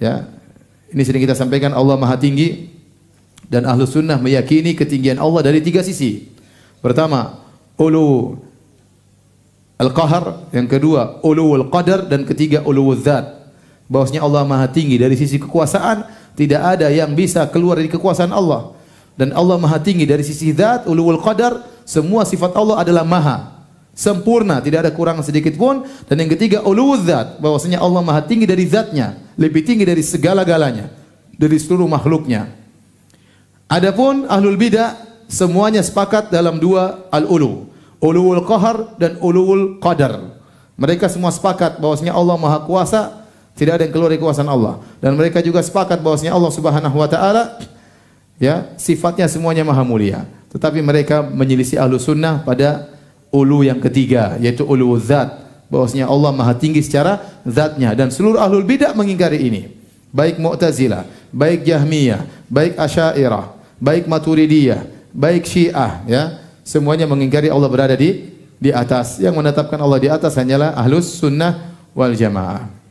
Ya. Ini sering kita sampaikan Allah Maha Tinggi dan ahlu sunnah meyakini ketinggian Allah dari tiga sisi. Pertama, ulu al-qahar, yang kedua ulu al-qadar dan ketiga ulu Zat. Bahwasanya Allah Maha Tinggi dari sisi kekuasaan tidak ada yang bisa keluar dari kekuasaan Allah. Dan Allah Maha Tinggi dari sisi zat, uluwul qadar, semua sifat Allah adalah maha. Sempurna, tidak ada kurang sedikit pun. Dan yang ketiga uluwul zat, bahwasanya Allah Maha Tinggi dari zatnya lebih tinggi dari segala-galanya, dari seluruh makhluknya. Adapun ahlul bidah semuanya sepakat dalam dua al-ulu, uluul qahar dan uluul qadar. Mereka semua sepakat bahwasanya Allah Maha Kuasa, tidak ada yang keluar dari kekuasaan Allah dan mereka juga sepakat bahwasanya Allah Subhanahu wa taala ya sifatnya semuanya maha mulia. Tetapi mereka menyelisih ahlu sunnah pada ulu yang ketiga yaitu ulu zat bahwasanya Allah Maha Tinggi secara zatnya dan seluruh ahlul bidah mengingkari ini. Baik Mu'tazilah, baik Jahmiyah, baik Asy'ariyah, baik Maturidiyah, baik Syiah ya. Semuanya mengingkari Allah berada di di atas. Yang menetapkan Allah di atas hanyalah Ahlus Sunnah wal Jamaah.